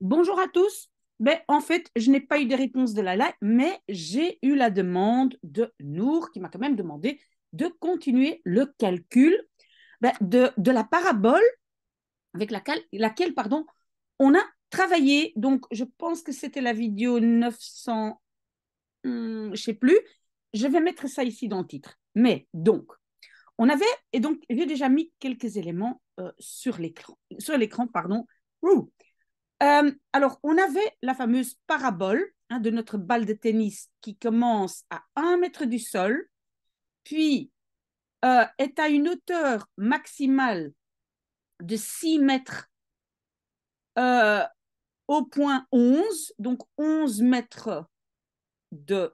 bonjour à tous. Ben, en fait, je n'ai pas eu de réponse de la live, mais j'ai eu la demande de Nour qui m'a quand même demandé de continuer le calcul ben, de, la parabole avec laquelle, pardon, on a travaillé. Donc, je pense que c'était la vidéo 900, hmm, je ne sais plus. Je vais mettre ça ici dans le titre. Mais donc, on avait, et donc, j'ai déjà mis quelques éléments euh, sur l'écran, sur l'écran, pardon. Euh, alors, on avait la fameuse parabole hein, de notre balle de tennis qui commence à 1 mètre du sol, puis euh, est à une hauteur maximale de 6 mètres euh, au point 11, donc 11 mètres de,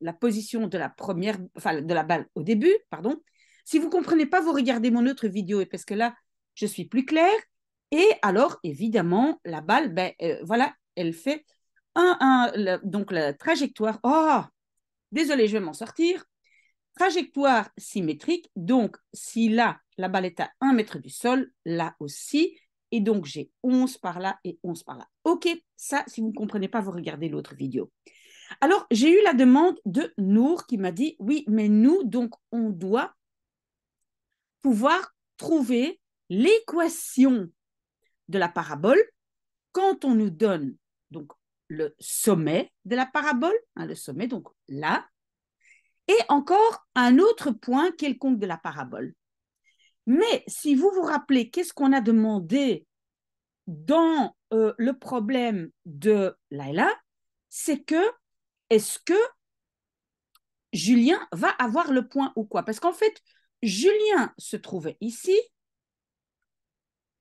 la position de la première, de la balle au début, pardon. Si vous comprenez pas, vous regardez mon autre vidéo parce que là, je suis plus claire. Et alors, évidemment, la balle, ben, euh, voilà, elle fait un, donc la trajectoire. Oh, désolé, je vais m'en sortir. Trajectoire symétrique. Donc, si là, la balle est à 1 mètre du sol, là aussi. Et donc, j'ai 11 par là et 11 par là. OK, ça, si vous ne comprenez pas, vous regardez l'autre vidéo. Alors, j'ai eu la demande de Nour qui m'a dit, oui, mais nous, donc, on doit pouvoir trouver l'équation de la parabole, quand on nous donne donc le sommet de la parabole, hein, le sommet donc là, et encore un autre point quelconque de la parabole. Mais si vous vous rappelez, qu'est-ce qu'on a demandé dans euh, le problème de Laila C'est que, est-ce que Julien va avoir le point ou quoi Parce qu'en fait, Julien se trouvait ici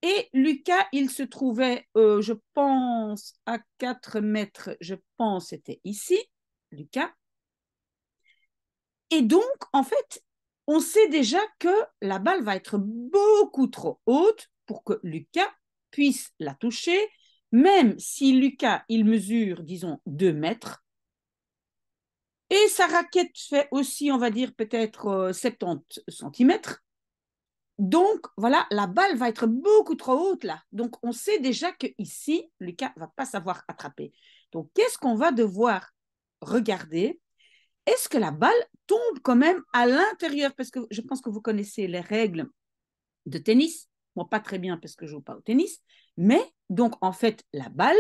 et Lucas, il se trouvait, euh, je pense, à 4 mètres, je pense, c'était ici, Lucas. Et donc, en fait, on sait déjà que la balle va être beaucoup trop haute pour que Lucas puisse la toucher, même si Lucas, il mesure, disons, 2 mètres. Et sa raquette fait aussi, on va dire, peut-être 70 euh, cm. Donc, voilà, la balle va être beaucoup trop haute là. Donc, on sait déjà que ici, Lucas va pas savoir attraper. Donc, qu'est-ce qu'on va devoir regarder Est-ce que la balle tombe quand même à l'intérieur Parce que je pense que vous connaissez les règles de tennis. Moi, pas très bien parce que je joue pas au tennis. Mais donc, en fait, la balle,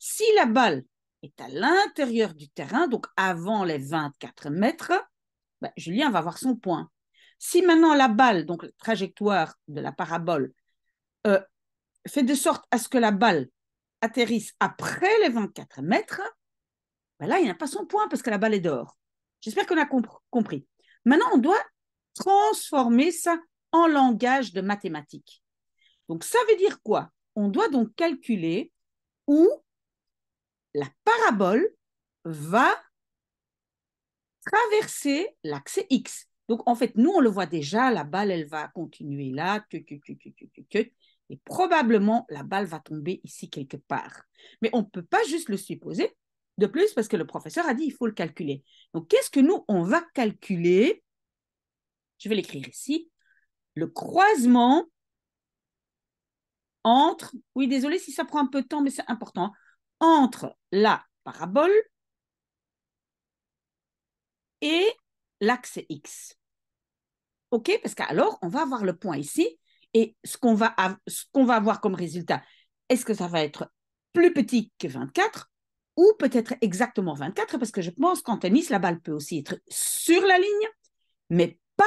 si la balle est à l'intérieur du terrain, donc avant les 24 mètres, ben, Julien va avoir son point. Si maintenant la balle, donc la trajectoire de la parabole, euh, fait de sorte à ce que la balle atterrisse après les 24 mètres, voilà ben là, il a pas son point parce que la balle est dehors. J'espère qu'on a compris. Maintenant, on doit transformer ça en langage de mathématiques. Donc, ça veut dire quoi On doit donc calculer où la parabole va traverser l'axe X. Donc, en fait, nous, on le voit déjà, la balle, elle va continuer là, et probablement, la balle va tomber ici quelque part. Mais on ne peut pas juste le supposer, de plus, parce que le professeur a dit, il faut le calculer. Donc, qu'est-ce que nous, on va calculer Je vais l'écrire ici. Le croisement entre, oui, désolé si ça prend un peu de temps, mais c'est important, entre la parabole et l'axe X. OK, parce qu'alors, on va avoir le point ici et ce qu'on va, va avoir comme résultat, est-ce que ça va être plus petit que 24 ou peut-être exactement 24 Parce que je pense qu'en tennis, la balle peut aussi être sur la ligne, mais pas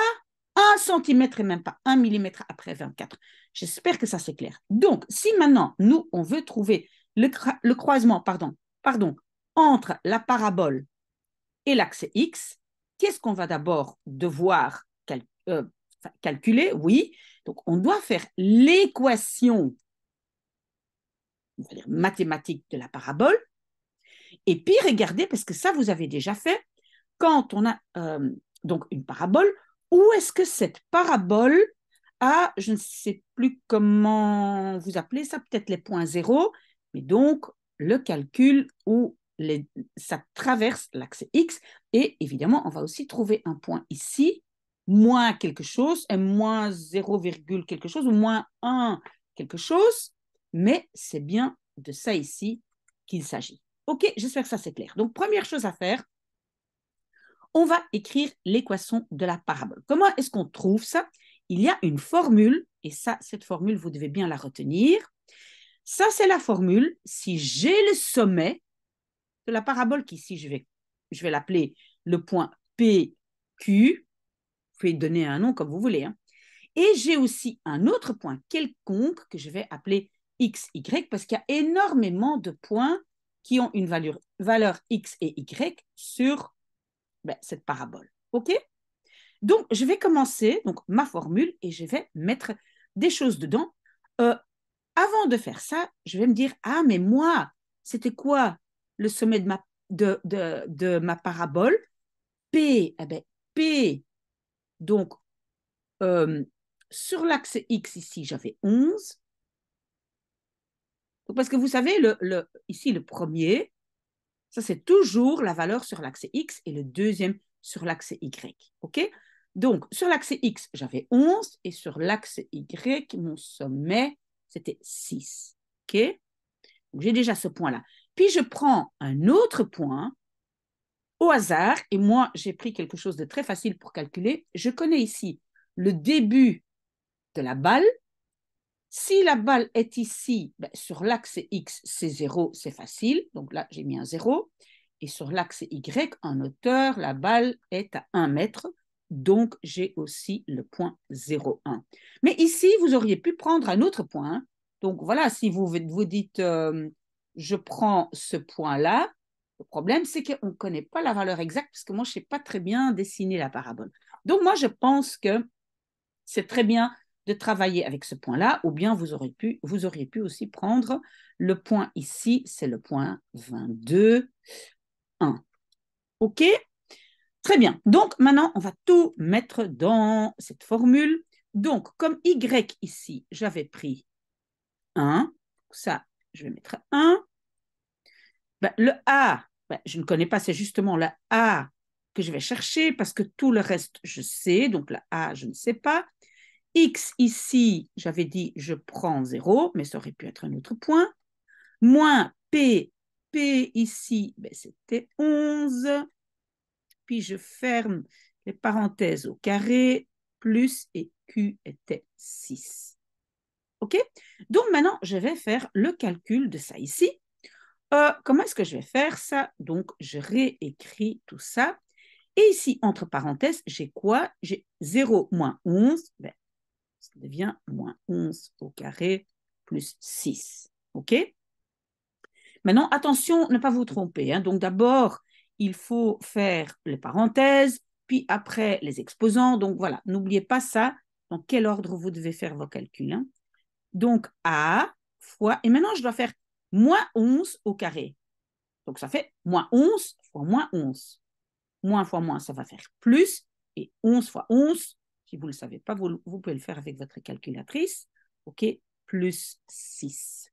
un centimètre et même pas un millimètre après 24. J'espère que ça c'est clair. Donc, si maintenant nous on veut trouver le, le, croisement, pardon, pardon, entre la parabole et l'axe x, qu'est-ce qu'on va d'abord devoir euh, calculer, oui. Donc, on doit faire l'équation mathématique de la parabole. Et puis, regardez, parce que ça, vous avez déjà fait, quand on a euh, donc une parabole, où est-ce que cette parabole a, je ne sais plus comment vous appelez ça, peut-être les points zéro, mais donc le calcul où ça traverse l'axe X. Et évidemment, on va aussi trouver un point ici moins quelque chose, et moins 0, quelque chose ou moins 1 quelque chose, mais c'est bien de ça ici qu'il s'agit. Ok, j'espère que ça c'est clair. Donc, première chose à faire, on va écrire l'équation de la parabole. Comment est-ce qu'on trouve ça Il y a une formule, et ça, cette formule, vous devez bien la retenir. Ça, c'est la formule. Si j'ai le sommet de la parabole, qui je vais, je vais l'appeler le point PQ, vous pouvez donner un nom comme vous voulez. Hein. Et j'ai aussi un autre point quelconque que je vais appeler x, y, parce qu'il y a énormément de points qui ont une valeur, valeur x et y sur ben, cette parabole. OK Donc, je vais commencer donc, ma formule et je vais mettre des choses dedans. Euh, avant de faire ça, je vais me dire, ah, mais moi, c'était quoi le sommet de ma, de, ma parabole P, eh ben, P donc, euh, sur l'axe X ici, j'avais 11. parce que vous savez, le, ici, le premier, ça c'est toujours la valeur sur l'axe X et le deuxième sur l'axe Y. OK Donc, sur l'axe X, j'avais 11 et sur l'axe Y, mon sommet, c'était 6. OK J'ai déjà ce point-là. Puis je prends un autre point au hasard, et moi j'ai pris quelque chose de très facile pour calculer, je connais ici le début de la balle. Si la balle est ici, ben, sur l'axe X, c'est 0, c'est facile. Donc là, j'ai mis un 0. Et sur l'axe Y, en hauteur, la balle est à 1 mètre. Donc j'ai aussi le point 0,1. Mais ici, vous auriez pu prendre un autre point. Donc voilà, si vous vous dites, euh, je prends ce point-là, le problème, c'est qu'on ne connaît pas la valeur exacte, parce que moi, je ne sais pas très bien dessiner la parabole. Donc, moi, je pense que c'est très bien de travailler avec ce point-là, ou bien vous auriez, pu, vous auriez pu aussi prendre le point ici, c'est le point 22, 1. OK Très bien. Donc, maintenant, on va tout mettre dans cette formule. Donc, comme Y ici, j'avais pris 1, ça, je vais mettre 1. Ben, le A, ben, je ne connais pas, c'est justement le A que je vais chercher parce que tout le reste, je sais, donc le A, je ne sais pas. X ici, j'avais dit je prends 0, mais ça aurait pu être un autre point. Moins P, P ici, ben, c'était 11. Puis je ferme les parenthèses au carré, plus et Q était 6. OK Donc maintenant, je vais faire le calcul de ça ici. Euh, comment est-ce que je vais faire ça Donc, je réécris tout ça. Et ici, entre parenthèses, j'ai quoi J'ai 0 moins 11. Ben, ça devient moins 11 au carré plus 6. OK Maintenant, attention, ne pas vous tromper. Hein. Donc, d'abord, il faut faire les parenthèses, puis après les exposants. Donc, voilà, n'oubliez pas ça, dans quel ordre vous devez faire vos calculs. Hein? Donc, A fois, et maintenant, je dois faire moins 11 au carré. Donc ça fait moins 11 fois moins 11. Moins fois moins, ça va faire plus. Et 11 fois 11, si vous ne le savez pas, vous, pouvez le faire avec votre calculatrice. OK Plus 6.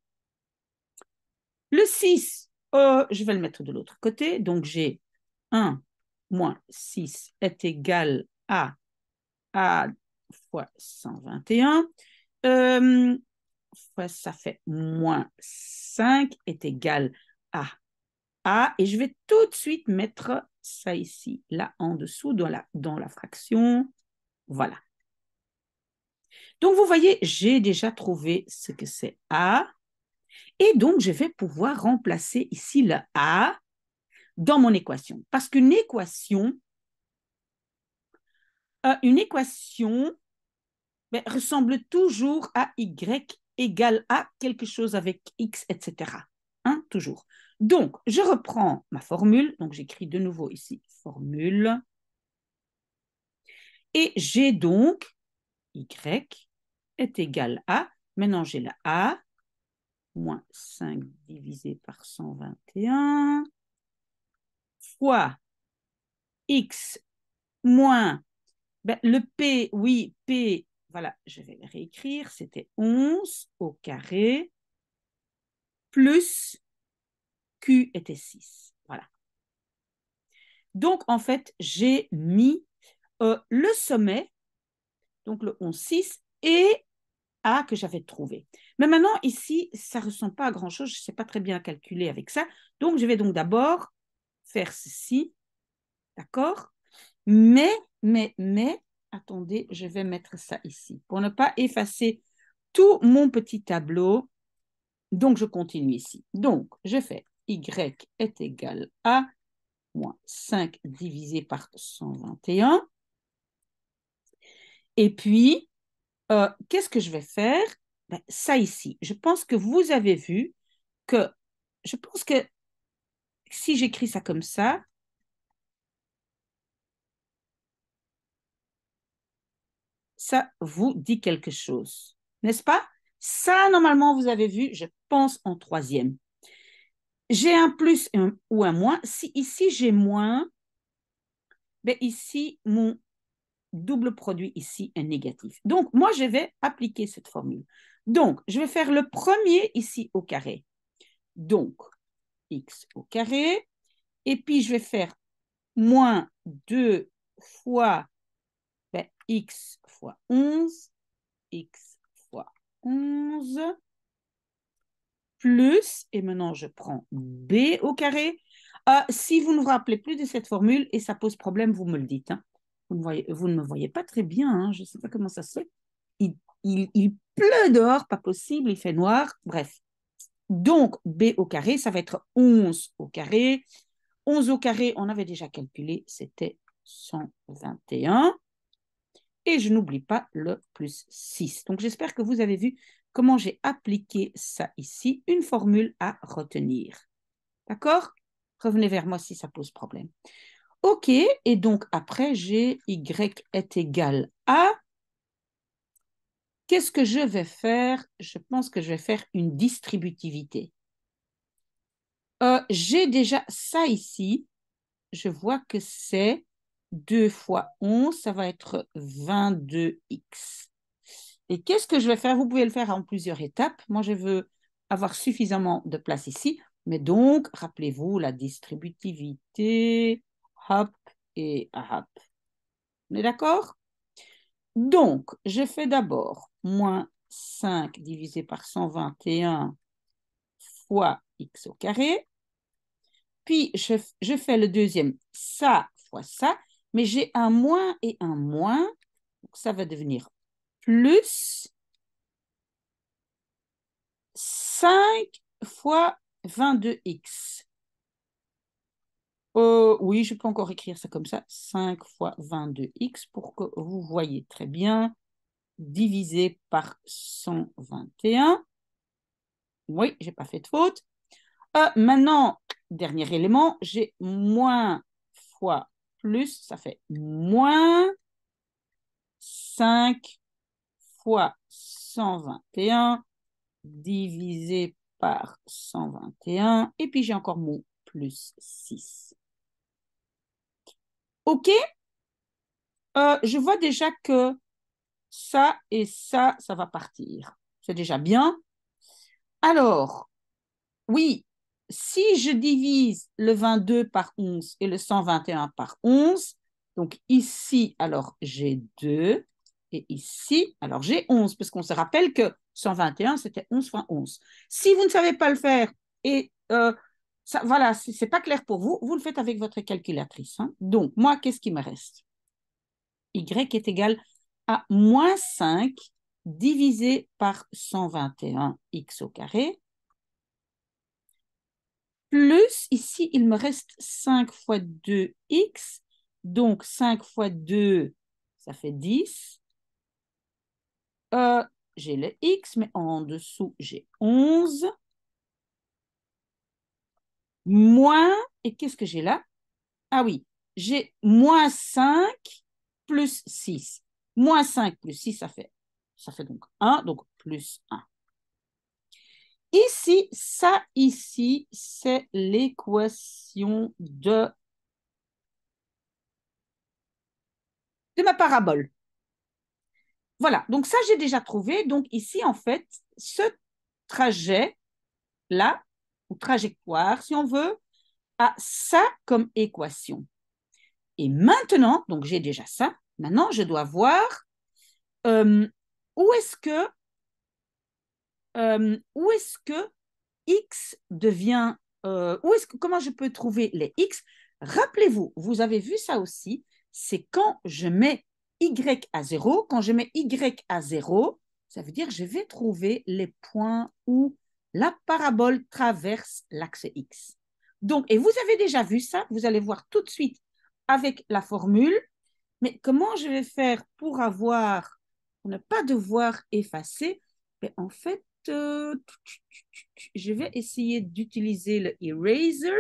Le 6, euh, je vais le mettre de l'autre côté. Donc j'ai 1 moins 6 est égal à A fois 121. Euh, ça fait moins 5 est égal à A. Et je vais tout de suite mettre ça ici, là en dessous, dans la, dans la fraction. Voilà. Donc, vous voyez, j'ai déjà trouvé ce que c'est A. Et donc, je vais pouvoir remplacer ici le A dans mon équation. Parce qu'une équation, euh, une équation ben, ressemble toujours à Y égale à quelque chose avec x, etc. Hein, toujours. Donc, je reprends ma formule. Donc, j'écris de nouveau ici formule. Et j'ai donc y est égal à, maintenant j'ai la a, moins 5 divisé par 121, fois x moins, ben, le p, oui, p voilà, je vais réécrire, c'était 11 au carré plus Q était 6. Voilà. Donc, en fait, j'ai mis euh, le sommet, donc le 11, 6, et A que j'avais trouvé. Mais maintenant, ici, ça ne ressemble pas à grand-chose, je ne sais pas très bien calculer avec ça. Donc, je vais donc d'abord faire ceci, d'accord Mais, mais, mais, Attendez, je vais mettre ça ici pour ne pas effacer tout mon petit tableau. Donc, je continue ici. Donc, je fais y est égal à moins 5 divisé par 121. Et puis, euh, qu'est-ce que je vais faire ben, Ça ici, je pense que vous avez vu que, je pense que si j'écris ça comme ça, ça vous dit quelque chose, n'est-ce pas Ça, normalement, vous avez vu, je pense, en troisième. J'ai un plus ou un moins. Si ici j'ai moins, ben ici, mon double produit ici est négatif. Donc, moi, je vais appliquer cette formule. Donc, je vais faire le premier ici au carré. Donc, x au carré. Et puis, je vais faire moins 2 fois ben, x fois 11, x fois 11, plus, et maintenant je prends b au carré. Euh, si vous ne vous rappelez plus de cette formule et ça pose problème, vous me le dites. Hein. Vous, ne vous, ne me voyez pas très bien, hein. je ne sais pas comment ça se fait. il pleut dehors, pas possible, il fait noir, bref. Donc, b au carré, ça va être 11 au carré. 11 au carré, on avait déjà calculé, c'était 121. Et je n'oublie pas le plus 6. Donc j'espère que vous avez vu comment j'ai appliqué ça ici, une formule à retenir. D'accord Revenez vers moi si ça pose problème. OK, et donc après, j'ai Y est égal à. Qu'est-ce que je vais faire Je pense que je vais faire une distributivité. Euh, j'ai déjà ça ici. Je vois que c'est 2 fois 11, ça va être 22x. Et qu'est-ce que je vais faire Vous pouvez le faire en plusieurs étapes. Moi, je veux avoir suffisamment de place ici. Mais donc, rappelez-vous la distributivité, hop et hop. On est d'accord Donc, je fais d'abord moins 5 divisé par 121 fois x au carré. Puis, je, je fais le deuxième, ça fois ça mais j'ai un moins et un moins, donc ça va devenir plus 5 fois 22x. Euh, oui, je peux encore écrire ça comme ça. 5 fois 22x pour que vous voyez très bien. Divisé par 121. Oui, j'ai pas fait de faute. Euh, maintenant, dernier élément, j'ai moins fois plus, ça fait moins 5 fois 121 divisé par 121. Et puis j'ai encore mon plus 6. OK euh, Je vois déjà que ça et ça, ça va partir. C'est déjà bien. Alors, oui, si je divise le 22 par 11 et le 121 par 11, donc ici, alors j'ai 2, et ici, alors j'ai 11, parce qu'on se rappelle que 121, c'était 11 fois 11. Si vous ne savez pas le faire, et euh, ça, voilà, ce n'est pas clair pour vous, vous le faites avec votre calculatrice. Hein. Donc, moi, qu'est-ce qui me reste Y est égal à moins 5 divisé par 121x au carré plus, ici, il me reste 5 fois 2x. Donc, 5 fois 2, ça fait 10. Euh, j'ai le x, mais en dessous, j'ai 11. Moins, et qu'est-ce que j'ai là Ah oui, j'ai moins 5 plus 6. Moins 5 plus 6, ça fait, ça fait donc 1, donc plus 1. Ici, ça ici, c'est l'équation de, de ma parabole. Voilà, donc ça, j'ai déjà trouvé. Donc ici, en fait, ce trajet-là, ou trajectoire, si on veut, a ça comme équation. Et maintenant, donc j'ai déjà ça, maintenant, je dois voir euh, où est-ce que euh, où est-ce que X devient, euh, où est-ce, comment je peux trouver les X Rappelez-vous, vous avez vu ça aussi, c'est quand je mets Y à 0, quand je mets Y à 0, ça veut dire je vais trouver les points où la parabole traverse l'axe X. Donc, et vous avez déjà vu ça, vous allez voir tout de suite avec la formule, mais comment je vais faire pour avoir, pour ne pas devoir effacer mais ben, En fait, je vais essayer d'utiliser le eraser.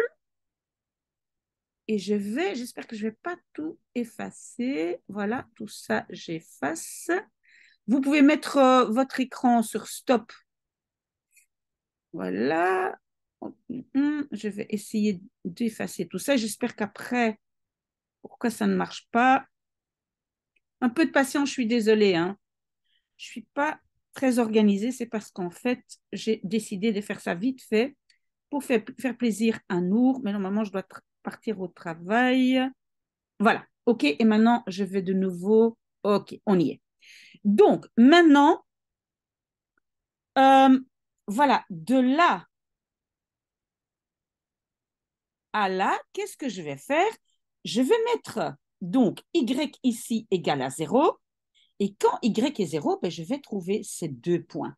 Et je vais, j'espère que je ne vais pas tout effacer. Voilà, tout ça, j'efface. Vous pouvez mettre euh, votre écran sur stop. Voilà. Hum, hum, je vais essayer d'effacer tout ça. J'espère qu'après, pourquoi ça ne marche pas Un peu de patience, je suis désolée. Hein. Je ne suis pas très organisée, c'est parce qu'en fait, j'ai décidé de faire ça vite fait pour faire, plaisir à Nour. Mais normalement, je dois partir au travail. Voilà, ok, et maintenant, je vais de nouveau. Ok, on y est. Donc, maintenant, euh, voilà, de là à là, qu'est-ce que je vais faire Je vais mettre donc y ici égal à 0 et quand y est 0, ben, je vais trouver ces deux points.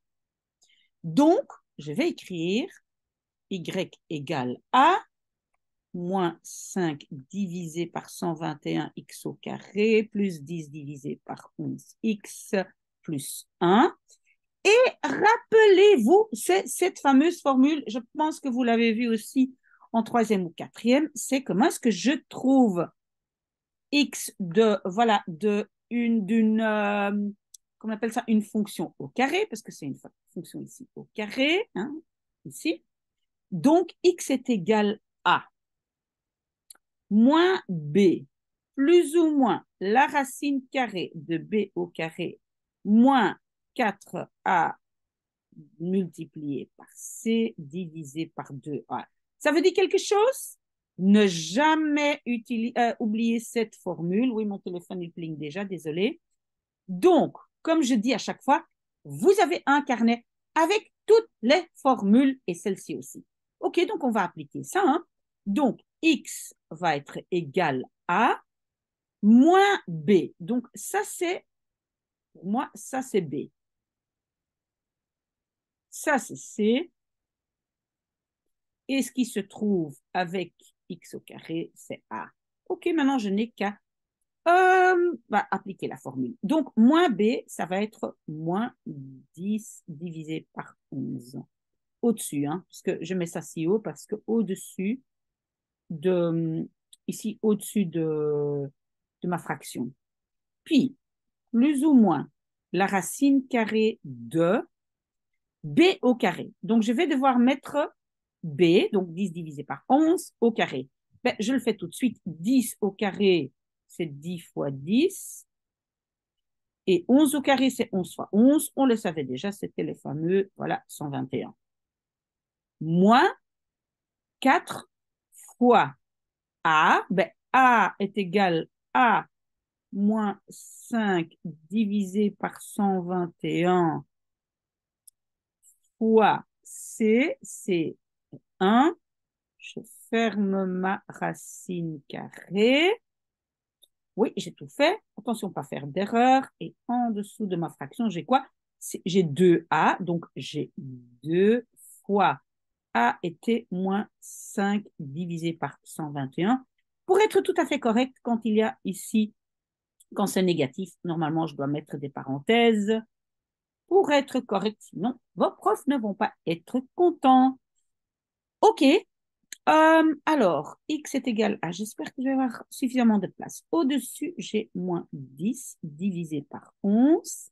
Donc, je vais écrire y égale à moins 5 divisé par 121x au carré, plus 10 divisé par 11x, plus 1. Et rappelez-vous, c'est cette fameuse formule, je pense que vous l'avez vue aussi en troisième ou quatrième, c'est comment est-ce que je trouve x de, voilà, de une d'une euh, appelle ça une fonction au carré parce que c'est une fonction ici au carré hein, ici donc x est égal à moins b plus ou moins la racine carrée de b au carré moins 4a multiplié par c divisé par 2a ça veut dire quelque chose ne jamais euh, oublier cette formule. Oui, mon téléphone, il pling déjà, désolé. Donc, comme je dis à chaque fois, vous avez un carnet avec toutes les formules et celle-ci aussi. OK, donc on va appliquer ça. Hein. Donc, x va être égal à moins b. Donc, ça, c'est, pour moi, ça, c'est b. Ça, c'est c. Et ce qui se trouve avec x au carré, c'est a. Ok, maintenant je n'ai qu'à euh, bah, appliquer la formule. Donc, moins b, ça va être moins 10 divisé par 11. Au-dessus, hein, parce que je mets ça si haut, parce que au-dessus de, ici, au-dessus de, de ma fraction. Puis, plus ou moins, la racine carrée de b au carré. Donc, je vais devoir mettre B, donc 10 divisé par 11 au carré. Ben, je le fais tout de suite. 10 au carré, c'est 10 fois 10. Et 11 au carré, c'est 11 fois 11. On le savait déjà, c'était le fameux, voilà, 121. Moins 4 fois A. Ben, A est égal à moins 5 divisé par 121 fois C. C'est 1. Je ferme ma racine carrée. Oui, j'ai tout fait. Attention, pas faire d'erreur. Et en dessous de ma fraction, j'ai quoi J'ai 2a, donc j'ai 2 fois a était moins 5 divisé par 121. Pour être tout à fait correct, quand il y a ici, quand c'est négatif, normalement, je dois mettre des parenthèses pour être correct. Sinon, vos profs ne vont pas être contents. Ok, euh, alors, x est égal à, j'espère que je vais avoir suffisamment de place. Au-dessus, j'ai moins 10 divisé par 11.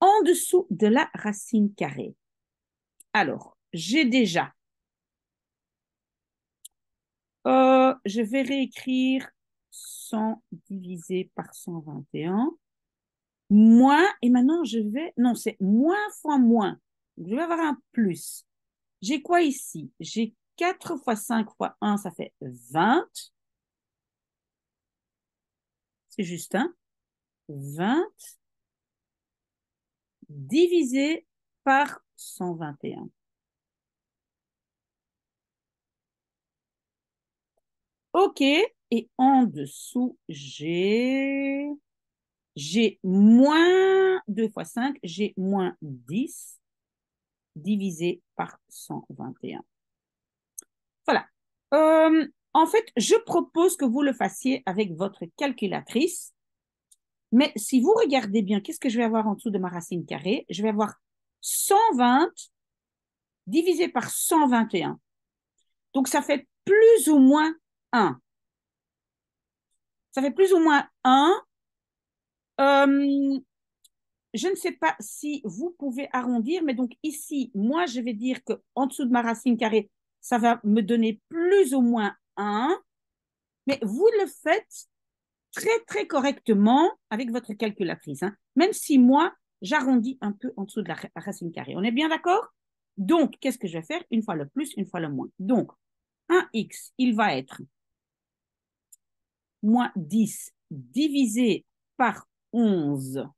En dessous de la racine carrée. Alors, j'ai déjà. Euh, je vais réécrire 100 divisé par 121. Moins, et maintenant je vais, non, c'est moins fois moins. Je vais avoir un plus. J'ai quoi ici J'ai 4 fois 5 fois 1, ça fait 20. C'est juste 1. Hein? 20 divisé par 121. OK. Et en dessous, J'ai moins 2 fois 5, j'ai moins 10 divisé par 121. Voilà. Euh, en fait, je propose que vous le fassiez avec votre calculatrice. Mais si vous regardez bien, qu'est-ce que je vais avoir en dessous de ma racine carrée Je vais avoir 120 divisé par 121. Donc, ça fait plus ou moins 1. Ça fait plus ou moins 1 je ne sais pas si vous pouvez arrondir, mais donc ici, moi, je vais dire que en dessous de ma racine carrée, ça va me donner plus ou moins 1. Mais vous le faites très, très correctement avec votre calculatrice, hein. même si moi, j'arrondis un peu en dessous de la racine carrée. On est bien d'accord Donc, qu'est-ce que je vais faire Une fois le plus, une fois le moins. Donc, 1x, il va être moins 10 divisé par 11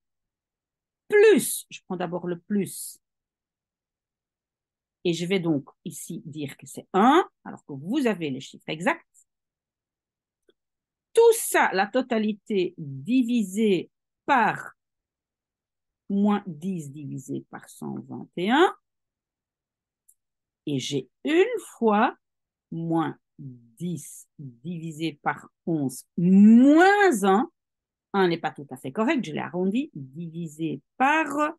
plus, je prends d'abord le plus, et je vais donc ici dire que c'est 1, alors que vous avez les chiffres exacts. Tout ça, la totalité divisée par moins 10 divisé par 121. Et j'ai une fois moins 10 divisé par 11 moins 1 n'est pas tout à fait correct, je l'ai arrondi, divisé par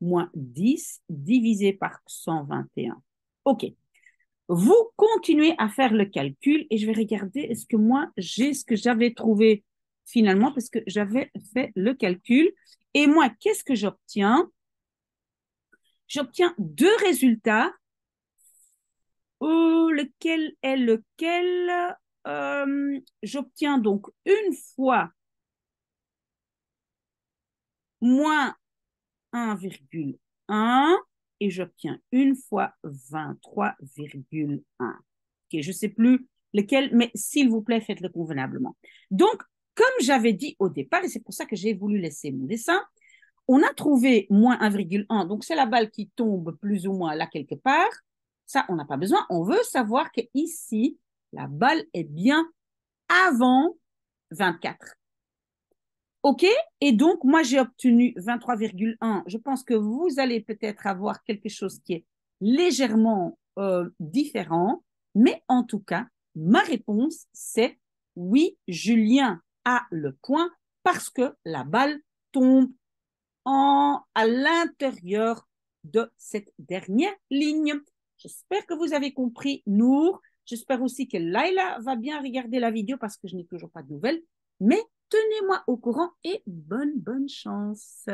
moins 10, divisé par 121. OK. Vous continuez à faire le calcul et je vais regarder est-ce que moi j'ai ce que j'avais trouvé finalement parce que j'avais fait le calcul. Et moi, qu'est-ce que j'obtiens J'obtiens deux résultats. Oh, lequel est lequel euh, J'obtiens donc une fois moins 1,1 et j'obtiens une fois 23,1. je ne sais plus lequel, mais s'il vous plaît, faites-le convenablement. Donc, comme j'avais dit au départ, et c'est pour ça que j'ai voulu laisser mon dessin, on a trouvé moins 1,1, donc c'est la balle qui tombe plus ou moins là quelque part. Ça, on n'a pas besoin. On veut savoir que ici, la balle est bien avant 24. OK Et donc, moi, j'ai obtenu 23,1. Je pense que vous allez peut-être avoir quelque chose qui est légèrement euh, différent, mais en tout cas, ma réponse, c'est oui, Julien a le point parce que la balle tombe en, à l'intérieur de cette dernière ligne. J'espère que vous avez compris, Nour. J'espère aussi que Laila va bien regarder la vidéo parce que je n'ai toujours pas de nouvelles. Mais Tenez-moi au courant et bonne, bonne chance.